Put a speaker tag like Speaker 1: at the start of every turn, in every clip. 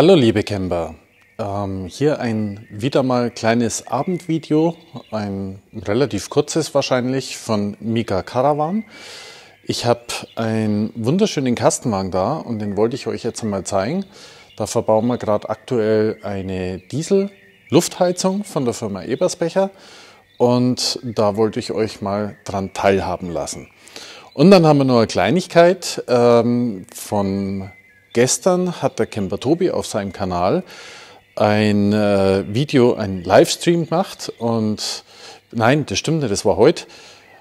Speaker 1: Hallo liebe Camper, ähm, hier ein wieder mal kleines Abendvideo, ein relativ kurzes wahrscheinlich von Mika Caravan. Ich habe einen wunderschönen Kastenwagen da und den wollte ich euch jetzt einmal zeigen. Da verbauen wir gerade aktuell eine Diesel-Luftheizung von der Firma Ebersbecher und da wollte ich euch mal dran teilhaben lassen. Und dann haben wir noch eine Kleinigkeit ähm, von Gestern hat der Kemper Tobi auf seinem Kanal ein äh, Video, ein Livestream gemacht und nein, das stimmt nicht, das war heute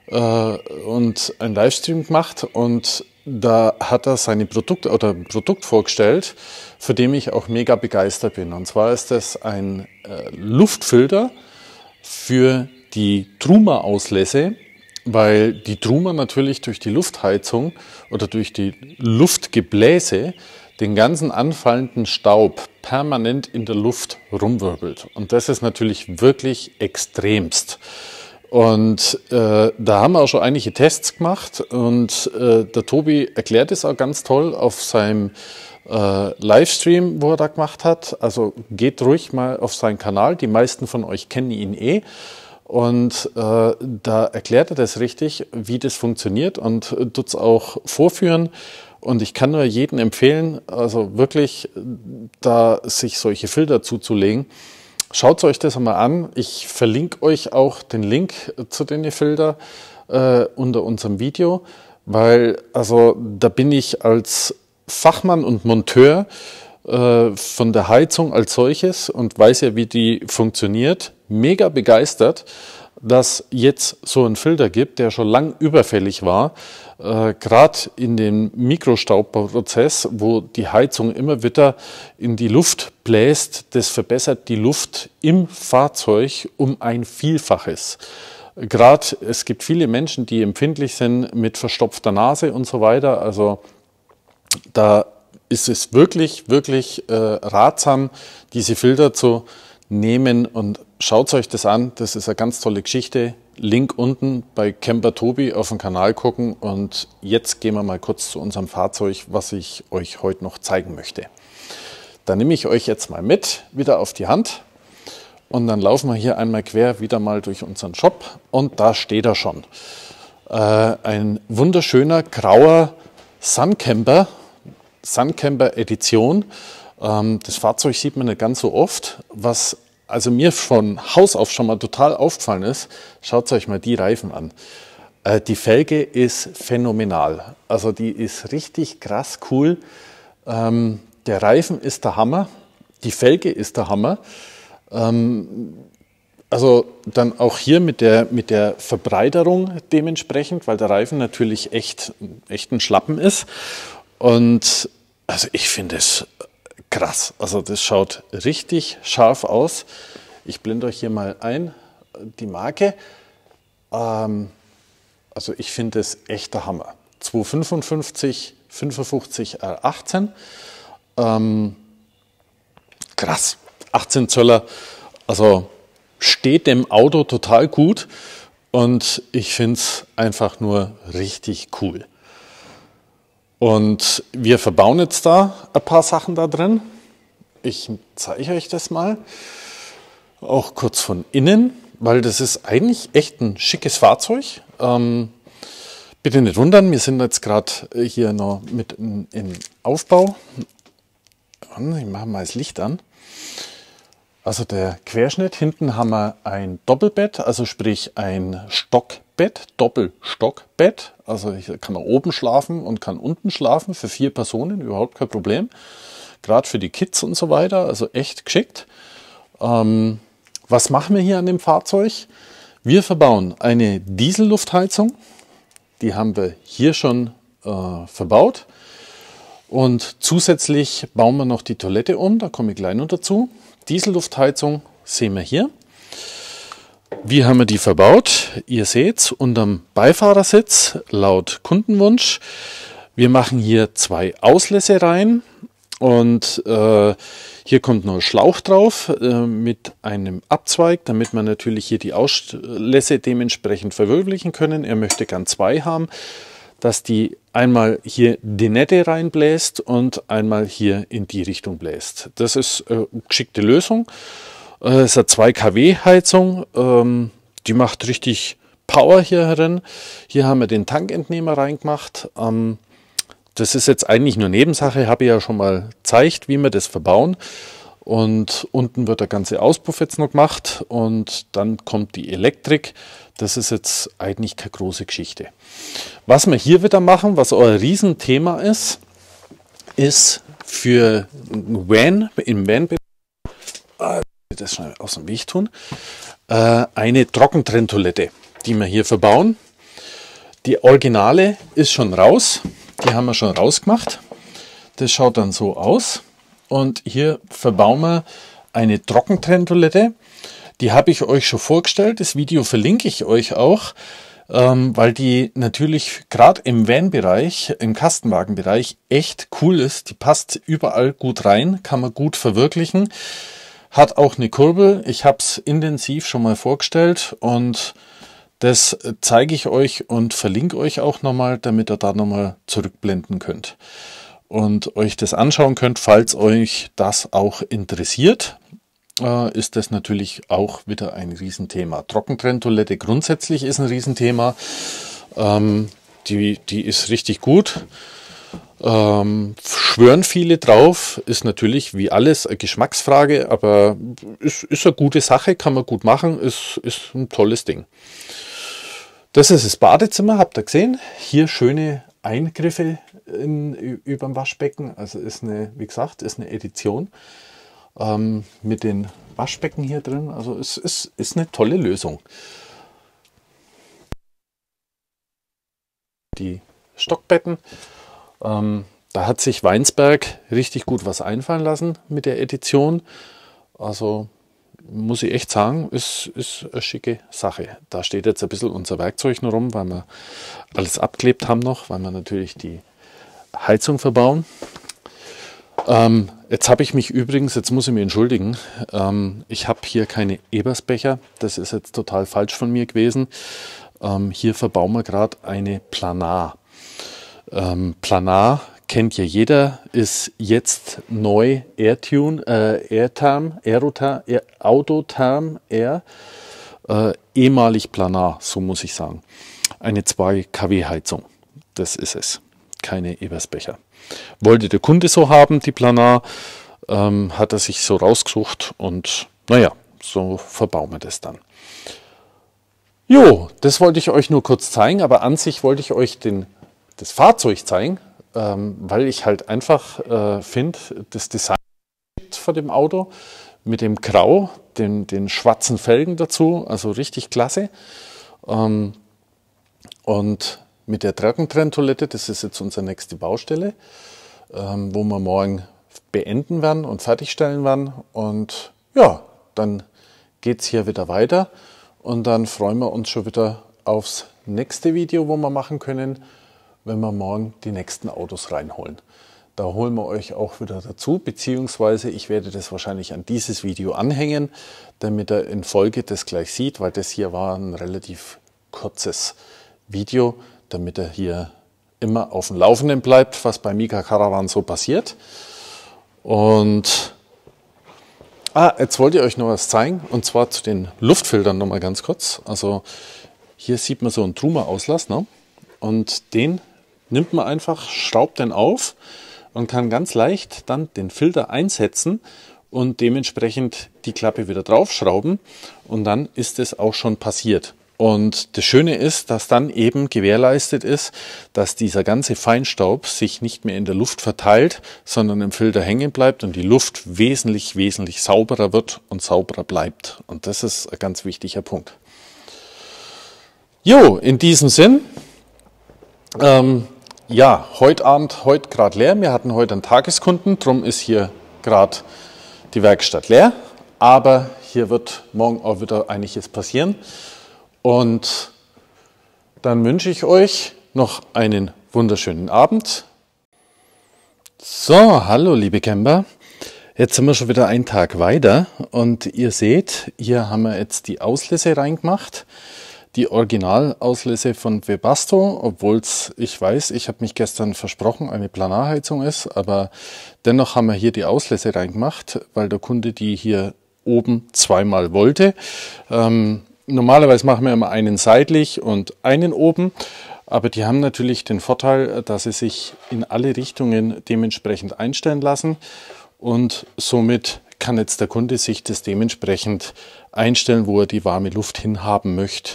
Speaker 1: äh, und ein Livestream gemacht und da hat er seine Produkt oder ein Produkt vorgestellt, für den ich auch mega begeistert bin. Und zwar ist das ein äh, Luftfilter für die Truma-Auslässe, weil die Truma natürlich durch die Luftheizung oder durch die Luftgebläse den ganzen anfallenden Staub permanent in der Luft rumwirbelt. Und das ist natürlich wirklich extremst. Und äh, da haben wir auch schon einige Tests gemacht und äh, der Tobi erklärt es auch ganz toll auf seinem äh, Livestream, wo er da gemacht hat. Also geht ruhig mal auf seinen Kanal, die meisten von euch kennen ihn eh. Und äh, da erklärt er das richtig, wie das funktioniert und äh, tut's auch vorführen. Und ich kann nur jedem empfehlen, also wirklich da sich solche Filter zuzulegen. Schaut euch das einmal an. Ich verlinke euch auch den Link zu den Filter äh, unter unserem Video, weil also da bin ich als Fachmann und Monteur äh, von der Heizung als solches und weiß ja, wie die funktioniert, mega begeistert dass jetzt so ein Filter gibt, der schon lang überfällig war, äh, gerade in dem Mikrostaubprozess, wo die Heizung immer wieder in die Luft bläst, das verbessert die Luft im Fahrzeug um ein Vielfaches. Gerade es gibt viele Menschen, die empfindlich sind mit verstopfter Nase und so weiter. Also da ist es wirklich, wirklich äh, ratsam, diese Filter zu nehmen und schaut euch das an, das ist eine ganz tolle Geschichte. Link unten bei Camper Tobi auf dem Kanal gucken und jetzt gehen wir mal kurz zu unserem Fahrzeug, was ich euch heute noch zeigen möchte. Da nehme ich euch jetzt mal mit, wieder auf die Hand und dann laufen wir hier einmal quer wieder mal durch unseren Shop und da steht er schon. Äh, ein wunderschöner grauer Sun Camper, Sun Camper Edition. Ähm, das Fahrzeug sieht man nicht ganz so oft, was also mir von Haus auf schon mal total aufgefallen ist, schaut euch mal die Reifen an. Äh, die Felge ist phänomenal. Also die ist richtig krass cool. Ähm, der Reifen ist der Hammer. Die Felge ist der Hammer. Ähm, also dann auch hier mit der, mit der Verbreiterung dementsprechend, weil der Reifen natürlich echt, echt ein Schlappen ist. Und also ich finde es krass. Also das schaut richtig scharf aus. Ich blende euch hier mal ein, die Marke. Ähm, also ich finde es echter Hammer. 255, 55 R18. Ähm, krass. 18 Zöller, also steht dem Auto total gut und ich finde es einfach nur richtig cool. Und wir verbauen jetzt da ein paar Sachen da drin. Ich zeige euch das mal. Auch kurz von innen, weil das ist eigentlich echt ein schickes Fahrzeug. Ähm, bitte nicht wundern, wir sind jetzt gerade äh, hier noch mit im Aufbau. Ich mache mal das Licht an. Also der Querschnitt, hinten haben wir ein Doppelbett, also sprich ein Stockbett. Stockbett, Doppelstockbett. Also ich kann man oben schlafen und kann unten schlafen für vier Personen, überhaupt kein Problem. Gerade für die Kids und so weiter, also echt geschickt. Ähm, was machen wir hier an dem Fahrzeug? Wir verbauen eine Dieselluftheizung. Die haben wir hier schon äh, verbaut. Und zusätzlich bauen wir noch die Toilette um, da komme ich gleich noch dazu. Dieselluftheizung sehen wir hier. Wie haben wir die verbaut? Ihr seht seht's unterm Beifahrersitz laut Kundenwunsch. Wir machen hier zwei Auslässe rein und äh, hier kommt noch ein Schlauch drauf äh, mit einem Abzweig, damit man natürlich hier die Auslässe dementsprechend verwirklichen können. Er möchte gern zwei haben, dass die einmal hier die Nette reinbläst und einmal hier in die Richtung bläst. Das ist äh, geschickte Lösung. Äh, ist eine 2 kW Heizung. Ähm, die macht richtig Power hier drin. Hier haben wir den Tankentnehmer reingemacht. Ähm, das ist jetzt eigentlich nur Nebensache. Habe ich ja schon mal gezeigt, wie wir das verbauen. Und unten wird der ganze Auspuff jetzt noch gemacht und dann kommt die Elektrik. Das ist jetzt eigentlich keine große Geschichte. Was wir hier wieder machen, was euer Riesenthema ist, ist für Van, im Van-Bereich das schnell aus dem Weg tun, äh, eine Trockentrenntoilette, die wir hier verbauen. Die Originale ist schon raus, die haben wir schon rausgemacht. Das schaut dann so aus. Und hier verbauen wir eine Trockentrenntoilette. Die habe ich euch schon vorgestellt. Das Video verlinke ich euch auch, ähm, weil die natürlich gerade im Van-Bereich, im Kastenwagenbereich echt cool ist. Die passt überall gut rein, kann man gut verwirklichen. Hat auch eine Kurbel. Ich habe es intensiv schon mal vorgestellt und das zeige ich euch und verlinke euch auch nochmal, damit ihr da nochmal zurückblenden könnt und euch das anschauen könnt, falls euch das auch interessiert. Äh, ist das natürlich auch wieder ein Riesenthema. Trockentrenntoilette grundsätzlich ist ein Riesenthema. Ähm, die, die ist richtig gut. Ähm, schwören viele drauf, ist natürlich wie alles eine Geschmacksfrage, aber ist, ist eine gute Sache, kann man gut machen, ist, ist ein tolles Ding. Das ist das Badezimmer, habt ihr gesehen. Hier schöne Eingriffe in, über dem Waschbecken. Also ist eine, wie gesagt, ist eine Edition ähm, mit den Waschbecken hier drin. Also es ist, ist eine tolle Lösung. Die Stockbetten. Ähm, da hat sich Weinsberg richtig gut was einfallen lassen mit der Edition. Also muss ich echt sagen, ist, ist eine schicke Sache. Da steht jetzt ein bisschen unser Werkzeug noch rum, weil wir alles abklebt haben noch, weil wir natürlich die Heizung verbauen. Ähm, jetzt habe ich mich übrigens, jetzt muss ich mich entschuldigen, ähm, ich habe hier keine Ebersbecher. Das ist jetzt total falsch von mir gewesen. Ähm, hier verbauen wir gerade eine Planar. Ähm, Planar kennt ja jeder, ist jetzt neu AirTune, äh, AirTarm, Aerotarm, Air, Autotarm Air, äh, ehemalig Planar, so muss ich sagen. Eine 2 kW Heizung, das ist es, keine Ebersbecher. Wollte der Kunde so haben, die Planar, ähm, hat er sich so rausgesucht und naja, so verbauen wir das dann. Jo, das wollte ich euch nur kurz zeigen, aber an sich wollte ich euch den das Fahrzeug zeigen, ähm, weil ich halt einfach äh, finde, das Design von dem Auto mit dem Grau, den, den schwarzen Felgen dazu, also richtig klasse. Ähm, und mit der Trockentrenntoilette, das ist jetzt unsere nächste Baustelle, ähm, wo wir morgen beenden werden und fertigstellen werden. Und ja, dann geht es hier wieder weiter und dann freuen wir uns schon wieder aufs nächste Video, wo wir machen können wenn wir morgen die nächsten Autos reinholen. Da holen wir euch auch wieder dazu, beziehungsweise ich werde das wahrscheinlich an dieses Video anhängen, damit er in Folge das gleich sieht, weil das hier war ein relativ kurzes Video, damit er hier immer auf dem Laufenden bleibt, was bei Mika Caravan so passiert. Und ah, jetzt wollte ich euch noch was zeigen, und zwar zu den Luftfiltern nochmal ganz kurz. Also hier sieht man so einen Truma-Auslass, ne? und den nimmt man einfach, schraubt den auf und kann ganz leicht dann den Filter einsetzen und dementsprechend die Klappe wieder draufschrauben und dann ist es auch schon passiert. Und das Schöne ist, dass dann eben gewährleistet ist, dass dieser ganze Feinstaub sich nicht mehr in der Luft verteilt, sondern im Filter hängen bleibt und die Luft wesentlich, wesentlich sauberer wird und sauberer bleibt. Und das ist ein ganz wichtiger Punkt. Jo, in diesem Sinn, ähm, ja, heute Abend, heute gerade leer. Wir hatten heute einen Tageskunden, darum ist hier gerade die Werkstatt leer. Aber hier wird morgen auch wieder einiges passieren. Und dann wünsche ich euch noch einen wunderschönen Abend. So, hallo liebe Camper. Jetzt sind wir schon wieder einen Tag weiter und ihr seht, hier haben wir jetzt die Auslässe reingemacht die Originalauslese von Webasto, obwohl es, ich weiß, ich habe mich gestern versprochen, eine Planarheizung ist, aber dennoch haben wir hier die Auslese reingemacht, weil der Kunde die hier oben zweimal wollte. Ähm, normalerweise machen wir immer einen seitlich und einen oben. Aber die haben natürlich den Vorteil, dass sie sich in alle Richtungen dementsprechend einstellen lassen. Und somit kann jetzt der Kunde sich das dementsprechend einstellen, wo er die warme Luft hinhaben möchte.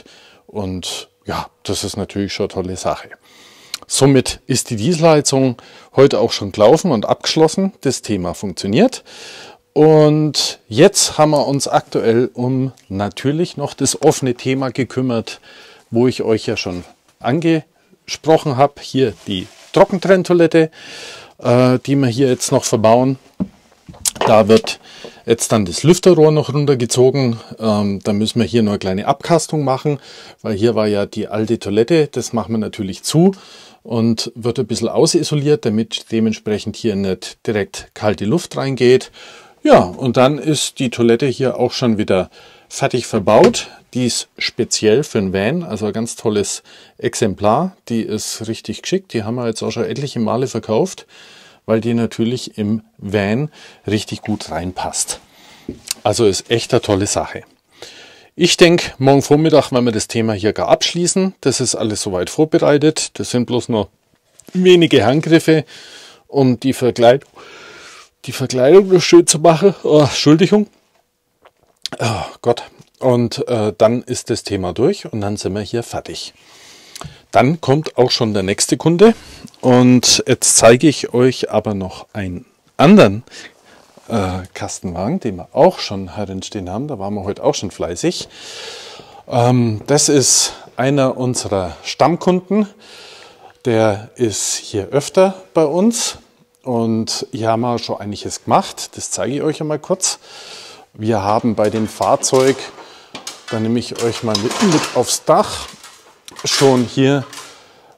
Speaker 1: Und ja, das ist natürlich schon eine tolle Sache. Somit ist die Dieselheizung heute auch schon gelaufen und abgeschlossen. Das Thema funktioniert. Und jetzt haben wir uns aktuell um natürlich noch das offene Thema gekümmert, wo ich euch ja schon angesprochen habe. Hier die Trockentrenntoilette, äh, die wir hier jetzt noch verbauen. Da wird jetzt dann das Lüfterrohr noch runtergezogen. Ähm, dann müssen wir hier noch eine kleine Abkastung machen, weil hier war ja die alte Toilette. Das machen wir natürlich zu und wird ein bisschen ausisoliert, damit dementsprechend hier nicht direkt kalte Luft reingeht. Ja, und dann ist die Toilette hier auch schon wieder fertig verbaut. Die ist speziell für ein Van, also ein ganz tolles Exemplar. Die ist richtig geschickt. Die haben wir jetzt auch schon etliche Male verkauft weil die natürlich im Van richtig gut reinpasst. Also ist echt eine tolle Sache. Ich denke, morgen Vormittag werden wir das Thema hier gar abschließen. Das ist alles soweit vorbereitet. Das sind bloß nur wenige Handgriffe, um die Verkleidung, die Verkleidung noch schön zu machen. Oh, Entschuldigung. Oh Gott. Und äh, dann ist das Thema durch und dann sind wir hier fertig. Dann kommt auch schon der nächste Kunde und jetzt zeige ich euch aber noch einen anderen äh, Kastenwagen, den wir auch schon herinstehen haben. Da waren wir heute auch schon fleißig. Ähm, das ist einer unserer Stammkunden. Der ist hier öfter bei uns und hier haben wir schon einiges gemacht. Das zeige ich euch einmal kurz. Wir haben bei dem Fahrzeug, da nehme ich euch mal mit, mit aufs Dach schon hier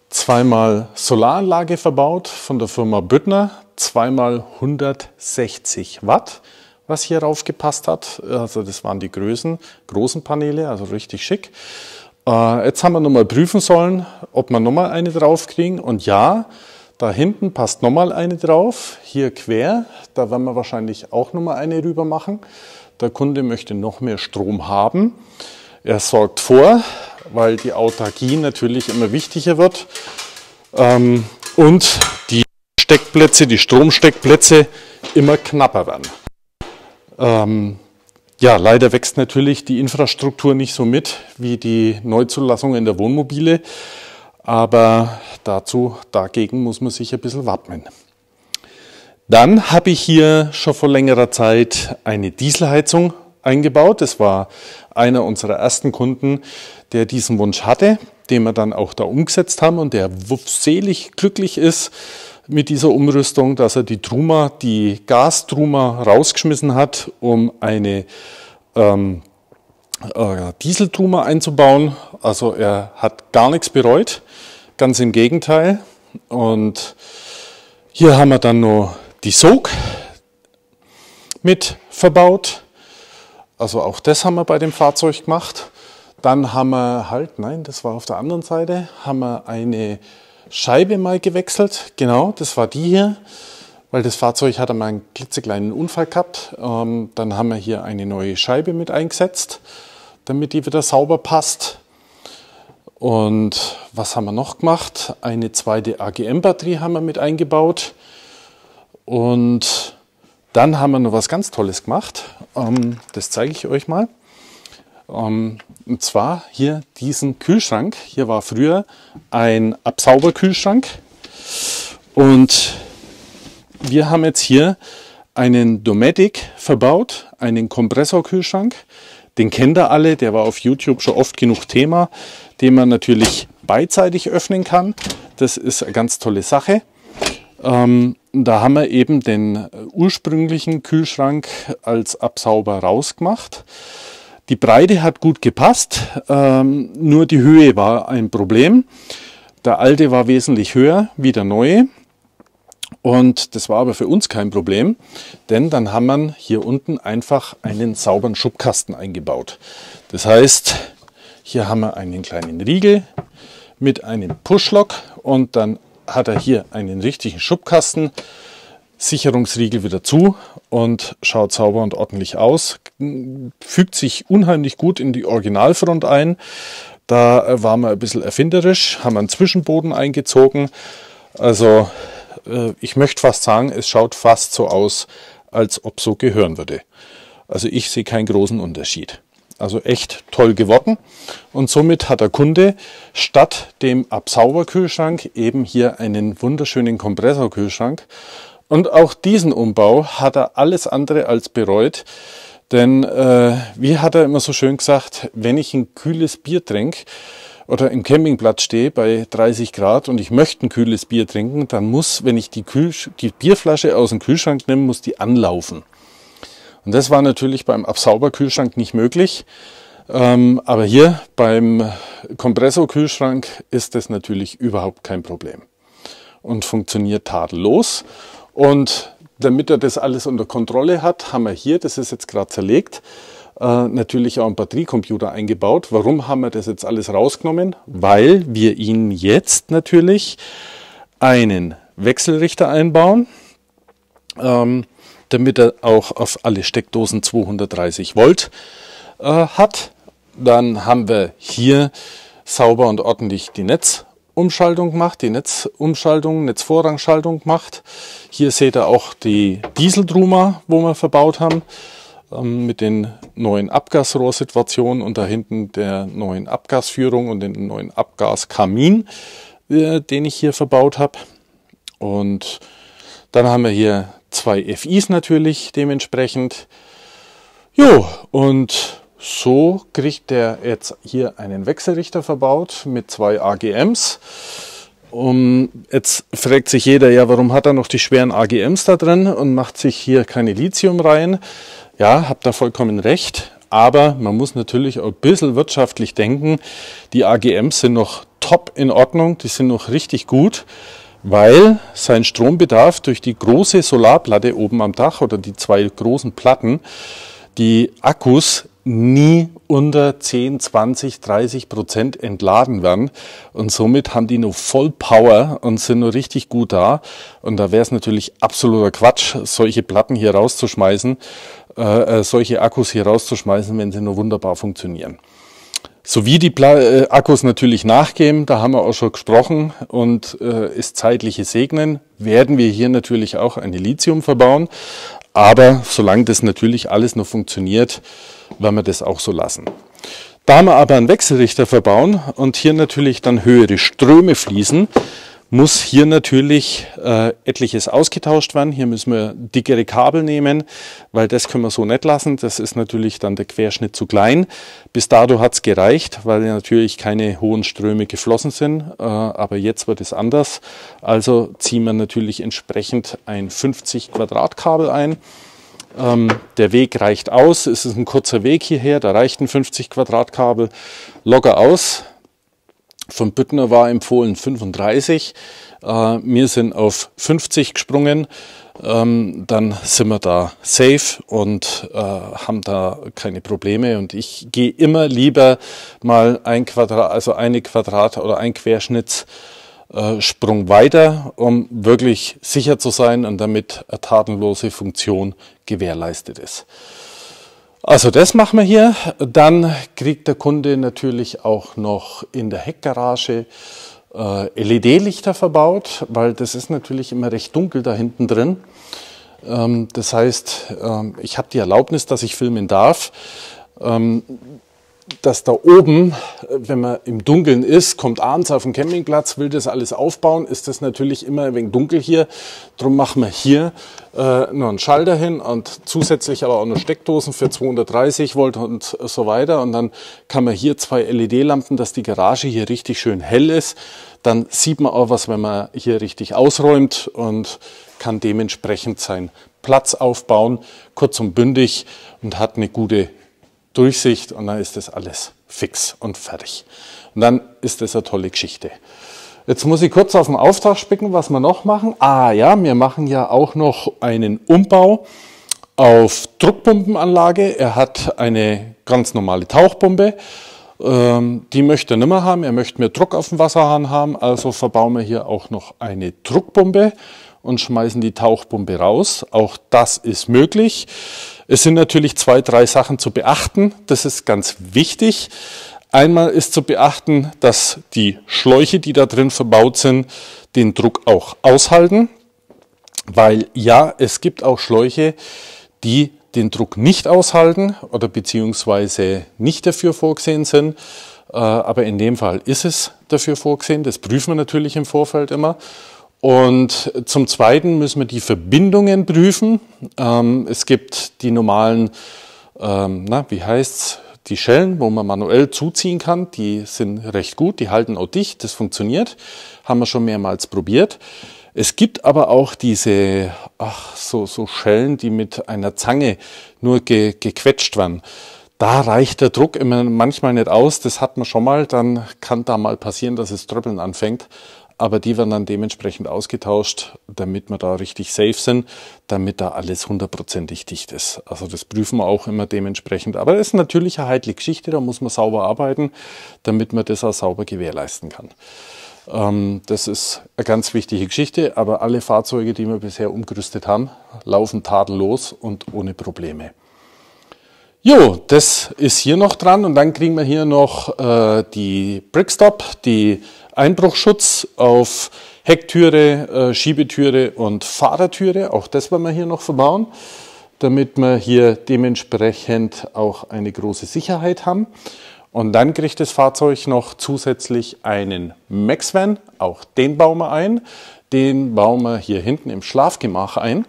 Speaker 1: zweimal Solaranlage verbaut von der Firma Büttner, zweimal 160 Watt, was hier raufgepasst hat. Also das waren die Größen, großen Paneele, also richtig schick. Äh, jetzt haben wir nochmal prüfen sollen, ob wir nochmal eine draufkriegen. Und ja, da hinten passt nochmal eine drauf, hier quer. Da werden wir wahrscheinlich auch nochmal eine rüber machen. Der Kunde möchte noch mehr Strom haben. Er sorgt vor, weil die Autarkie natürlich immer wichtiger wird. Ähm, und die Steckplätze, die Stromsteckplätze immer knapper werden. Ähm, ja, leider wächst natürlich die Infrastruktur nicht so mit wie die Neuzulassung in der Wohnmobile. Aber dazu, dagegen muss man sich ein bisschen wappnen. Dann habe ich hier schon vor längerer Zeit eine Dieselheizung eingebaut. Das war einer unserer ersten Kunden, der diesen Wunsch hatte, den wir dann auch da umgesetzt haben und der selig glücklich ist mit dieser Umrüstung, dass er die Truma, die Gastruma rausgeschmissen hat, um eine ähm, äh, Dieseltruma einzubauen. Also er hat gar nichts bereut, ganz im Gegenteil. Und hier haben wir dann noch die Sog mit verbaut. Also auch das haben wir bei dem Fahrzeug gemacht. Dann haben wir halt, nein, das war auf der anderen Seite, haben wir eine Scheibe mal gewechselt. Genau, das war die hier, weil das Fahrzeug hatte mal einen klitzekleinen Unfall gehabt. Ähm, dann haben wir hier eine neue Scheibe mit eingesetzt, damit die wieder sauber passt. Und was haben wir noch gemacht? Eine zweite AGM-Batterie haben wir mit eingebaut. Und dann haben wir noch was ganz Tolles gemacht. Ähm, das zeige ich euch mal. Ähm, und zwar hier diesen Kühlschrank. Hier war früher ein Absauberkühlschrank. Und wir haben jetzt hier einen Dometic verbaut, einen Kompressorkühlschrank. Den kennt ihr alle, der war auf YouTube schon oft genug Thema, den man natürlich beidseitig öffnen kann. Das ist eine ganz tolle Sache. Ähm, da haben wir eben den äh, ursprünglichen Kühlschrank als Absauber rausgemacht. Die Breite hat gut gepasst, ähm, nur die Höhe war ein Problem. Der alte war wesentlich höher wie der neue. Und das war aber für uns kein Problem, denn dann haben wir hier unten einfach einen sauberen Schubkasten eingebaut. Das heißt, hier haben wir einen kleinen Riegel mit einem Pushlock und dann hat er hier einen richtigen Schubkasten. Sicherungsriegel wieder zu und schaut sauber und ordentlich aus. Fügt sich unheimlich gut in die Originalfront ein. Da waren wir ein bisschen erfinderisch, haben einen Zwischenboden eingezogen. Also äh, ich möchte fast sagen, es schaut fast so aus, als ob so gehören würde. Also ich sehe keinen großen Unterschied. Also echt toll geworden. Und somit hat der Kunde statt dem Absauberkühlschrank eben hier einen wunderschönen Kompressorkühlschrank. Und auch diesen Umbau hat er alles andere als bereut. Denn äh, wie hat er immer so schön gesagt, wenn ich ein kühles Bier trinke oder im Campingplatz stehe bei 30 Grad und ich möchte ein kühles Bier trinken, dann muss, wenn ich die, Kühl die Bierflasche aus dem Kühlschrank nehme, muss die anlaufen. Und das war natürlich beim Absauberkühlschrank nicht möglich. Ähm, aber hier beim Kompressorkühlschrank ist das natürlich überhaupt kein Problem und funktioniert tadellos. Und damit er das alles unter Kontrolle hat, haben wir hier, das ist jetzt gerade zerlegt, äh, natürlich auch einen Batteriecomputer eingebaut. Warum haben wir das jetzt alles rausgenommen? Weil wir ihn jetzt natürlich einen Wechselrichter einbauen. Ähm, damit er auch auf alle Steckdosen 230 Volt äh, hat. Dann haben wir hier sauber und ordentlich die Netzumschaltung gemacht, die Netzumschaltung, Netzvorrangschaltung gemacht. Hier seht ihr auch die Dieseldruma, wo wir verbaut haben, ähm, mit den neuen Abgasrohrsituationen und da hinten der neuen Abgasführung und den neuen Abgaskamin, äh, den ich hier verbaut habe. Und dann haben wir hier zwei FIs natürlich dementsprechend. Jo, und so kriegt der jetzt hier einen Wechselrichter verbaut mit zwei AGMs. Um, jetzt fragt sich jeder, ja, warum hat er noch die schweren AGMs da drin und macht sich hier keine Lithium rein? Ja, habt da vollkommen recht. Aber man muss natürlich auch ein bisschen wirtschaftlich denken. Die AGMs sind noch top in Ordnung, die sind noch richtig gut weil sein Strombedarf durch die große Solarplatte oben am Dach oder die zwei großen Platten die Akkus nie unter 10, 20, 30 Prozent entladen werden. Und somit haben die nur voll Power und sind nur richtig gut da. Und da wäre es natürlich absoluter Quatsch, solche Platten hier rauszuschmeißen, äh, äh, solche Akkus hier rauszuschmeißen, wenn sie nur wunderbar funktionieren. Sowie die äh, Akkus natürlich nachgeben, da haben wir auch schon gesprochen und äh, ist zeitliche Segnen, werden wir hier natürlich auch eine Lithium verbauen. Aber solange das natürlich alles noch funktioniert, werden wir das auch so lassen. Da wir aber einen Wechselrichter verbauen und hier natürlich dann höhere Ströme fließen, muss hier natürlich äh, etliches ausgetauscht werden. Hier müssen wir dickere Kabel nehmen, weil das können wir so nicht lassen. Das ist natürlich dann der Querschnitt zu klein. Bis dato hat es gereicht, weil natürlich keine hohen Ströme geflossen sind. Äh, aber jetzt wird es anders. Also ziehen wir natürlich entsprechend ein 50 Quadratkabel ein. Ähm, der Weg reicht aus. Es ist ein kurzer Weg hierher. Da reicht ein 50 Quadratkabel locker aus. Von Büttner war empfohlen 35. Äh, wir sind auf 50 gesprungen. Ähm, dann sind wir da safe und äh, haben da keine Probleme. Und ich gehe immer lieber mal ein Quadrat, also eine Quadrat oder ein Querschnittssprung äh, weiter, um wirklich sicher zu sein und damit eine tatenlose Funktion gewährleistet ist. Also das machen wir hier. Dann kriegt der Kunde natürlich auch noch in der Heckgarage äh, LED-Lichter verbaut, weil das ist natürlich immer recht dunkel da hinten drin. Ähm, das heißt, ähm, ich habe die Erlaubnis, dass ich filmen darf. Ähm, dass da oben, äh, wenn man im Dunkeln ist, kommt abends auf den Campingplatz, will das alles aufbauen, ist das natürlich immer ein wenig dunkel hier. Drum machen wir hier äh, noch einen Schalter hin und zusätzlich aber auch noch Steckdosen für 230 Volt und so weiter. Und dann kann man hier zwei LED-Lampen, dass die Garage hier richtig schön hell ist. Dann sieht man auch was, wenn man hier richtig ausräumt und kann dementsprechend seinen Platz aufbauen, kurz und bündig und hat eine gute Durchsicht und dann ist das alles fix und fertig. Und dann ist das eine tolle Geschichte. Jetzt muss ich kurz auf den Auftrag spicken, was wir noch machen. Ah ja, wir machen ja auch noch einen Umbau auf Druckpumpenanlage. Er hat eine ganz normale Tauchpumpe. Ähm, die möchte er nicht mehr haben. Er möchte mehr Druck auf dem Wasserhahn haben. Also verbauen wir hier auch noch eine Druckpumpe und schmeißen die Tauchpumpe raus. Auch das ist möglich. Es sind natürlich zwei, drei Sachen zu beachten. Das ist ganz wichtig. Einmal ist zu beachten, dass die Schläuche, die da drin verbaut sind, den Druck auch aushalten. Weil ja, es gibt auch Schläuche, die den Druck nicht aushalten oder beziehungsweise nicht dafür vorgesehen sind. Äh, aber in dem Fall ist es dafür vorgesehen. Das prüfen wir natürlich im Vorfeld immer. Und zum Zweiten müssen wir die Verbindungen prüfen. Ähm, es gibt die normalen, ähm, na, wie heißt's, die Schellen, wo man manuell zuziehen kann. Die sind recht gut, die halten auch dicht, das funktioniert. Haben wir schon mehrmals probiert. Es gibt aber auch diese, ach, so, so Schellen, die mit einer Zange nur ge, gequetscht waren. Da reicht der Druck immer manchmal nicht aus, das hat man schon mal, dann kann da mal passieren, dass es Tröppeln anfängt aber die werden dann dementsprechend ausgetauscht, damit wir da richtig safe sind, damit da alles hundertprozentig dicht ist. Also das prüfen wir auch immer dementsprechend. Aber das ist natürlich eine heikle Geschichte, da muss man sauber arbeiten, damit man das auch sauber gewährleisten kann ähm, das ist eine ganz wichtige Geschichte, aber alle Fahrzeuge, die wir bisher umgerüstet haben, laufen tadellos und ohne Probleme. Jo, das ist hier noch dran und dann kriegen wir hier noch äh, die Brickstop, die Einbruchschutz auf Hecktüre, äh, Schiebetüre und Fahrertüre. Auch das wollen wir hier noch verbauen, damit wir hier dementsprechend auch eine große Sicherheit haben. Und dann kriegt das Fahrzeug noch zusätzlich einen Maxvan, auch den bauen wir ein. Den bauen wir hier hinten im Schlafgemach ein,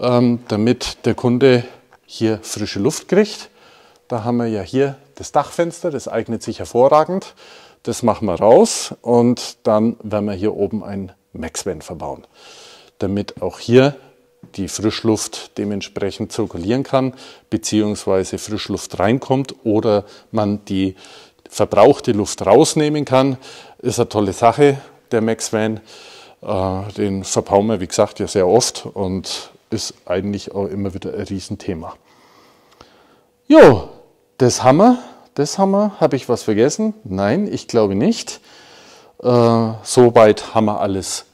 Speaker 1: ähm, damit der Kunde hier frische Luft kriegt. Da haben wir ja hier das Dachfenster, das eignet sich hervorragend. Das machen wir raus und dann werden wir hier oben ein Maxvent verbauen, damit auch hier die Frischluft dementsprechend zirkulieren kann, beziehungsweise Frischluft reinkommt oder man die verbrauchte Luft rausnehmen kann. Ist eine tolle Sache, der Maxvan. Äh, den verbauen wir, wie gesagt, ja sehr oft und ist eigentlich auch immer wieder ein Riesenthema. Jo, das haben wir das haben wir. Habe ich was vergessen? Nein, ich glaube nicht. Äh, soweit haben wir alles,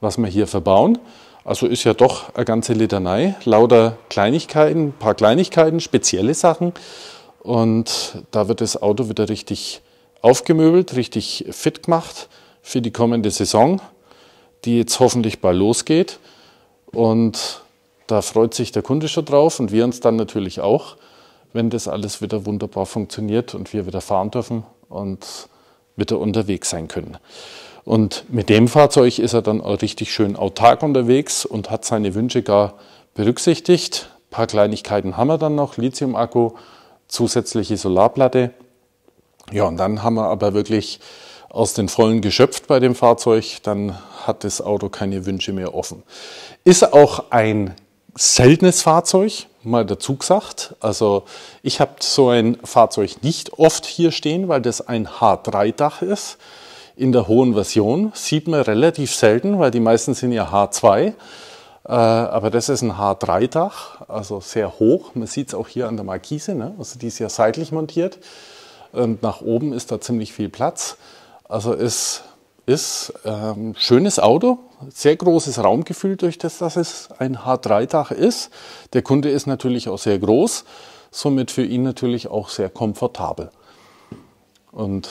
Speaker 1: was wir hier verbauen. Also ist ja doch eine ganze Litanei, lauter Kleinigkeiten, ein paar Kleinigkeiten, spezielle Sachen. Und da wird das Auto wieder richtig aufgemöbelt, richtig fit gemacht für die kommende Saison, die jetzt hoffentlich bald losgeht. Und da freut sich der Kunde schon drauf und wir uns dann natürlich auch wenn das alles wieder wunderbar funktioniert und wir wieder fahren dürfen und wieder unterwegs sein können. Und mit dem Fahrzeug ist er dann auch richtig schön autark unterwegs und hat seine Wünsche gar berücksichtigt. Ein paar Kleinigkeiten haben wir dann noch, Lithium-Akku, zusätzliche Solarplatte. Ja, und dann haben wir aber wirklich aus den Vollen geschöpft bei dem Fahrzeug, dann hat das Auto keine Wünsche mehr offen. Ist auch ein seltenes Fahrzeug, mal dazu gesagt. Also ich habe so ein Fahrzeug nicht oft hier stehen, weil das ein H3-Dach ist. In der hohen Version sieht man relativ selten, weil die meisten sind ja H2. Äh, aber das ist ein H3-Dach, also sehr hoch. Man sieht es auch hier an der Markise, ne? also die ist ja seitlich montiert. Und nach oben ist da ziemlich viel Platz. Also ist ist ähm, schönes Auto, sehr großes Raumgefühl durch das, dass es ein H3-Dach ist. Der Kunde ist natürlich auch sehr groß, somit für ihn natürlich auch sehr komfortabel. Und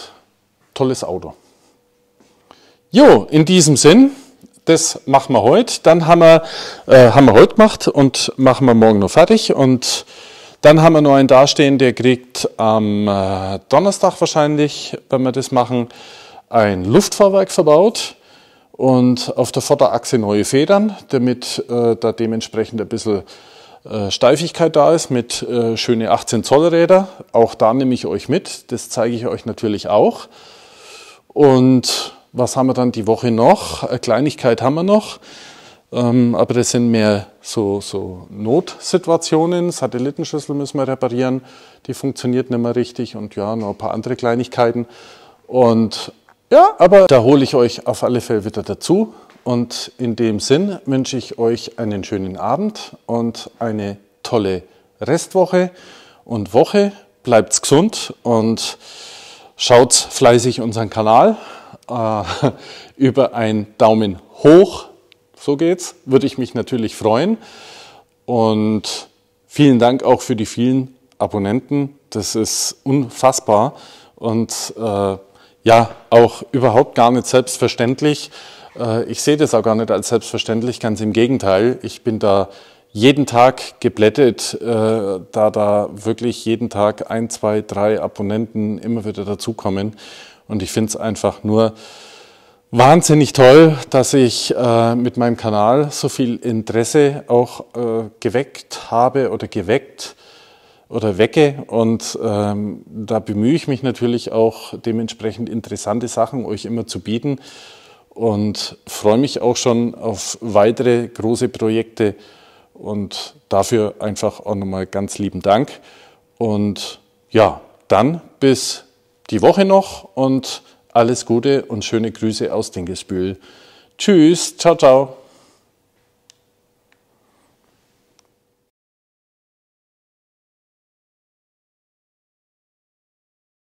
Speaker 1: tolles Auto. Jo, in diesem Sinn, das machen wir heute. Dann haben wir, äh, haben wir heute gemacht und machen wir morgen noch fertig. Und dann haben wir noch einen dastehen, der kriegt am äh, Donnerstag wahrscheinlich, wenn wir das machen, ein Luftfahrwerk verbaut und auf der Vorderachse neue Federn, damit äh, da dementsprechend ein bisschen äh, Steifigkeit da ist mit äh, schöne 18 Zoll Räder. Auch da nehme ich euch mit, das zeige ich euch natürlich auch. Und was haben wir dann die Woche noch? Eine Kleinigkeit haben wir noch, ähm, aber das sind mehr so, so Notsituationen. Satellitenschüssel müssen wir reparieren, die funktioniert nicht mehr richtig und ja, noch ein paar andere Kleinigkeiten. Und ja, aber da hole ich euch auf alle Fälle wieder dazu. Und in dem Sinn wünsche ich euch einen schönen Abend und eine tolle Restwoche und Woche. Bleibt's gesund und schaut fleißig unseren Kanal äh, über einen Daumen hoch. So geht's. Würde ich mich natürlich freuen. Und vielen Dank auch für die vielen Abonnenten. Das ist unfassbar. Und äh, ja auch überhaupt gar nicht selbstverständlich. Äh, ich sehe das auch gar nicht als selbstverständlich, ganz im Gegenteil. Ich bin da jeden Tag geblättet, äh, da da wirklich jeden Tag ein, zwei, drei Abonnenten immer wieder dazukommen. Und ich finde es einfach nur wahnsinnig toll, dass ich äh, mit meinem Kanal so viel Interesse auch geweckt habe oder geweckt oder wecke. Und ähm, da bemühe ich mich natürlich auch, dementsprechend interessante Sachen euch immer zu bieten und freue mich auch schon auf weitere große Projekte. Und dafür einfach auch nochmal ganz lieben Dank. Und ja, dann bis die Woche noch und alles Gute und schöne Grüße aus Dingelsbühl. Tschüss, ciao, ciao.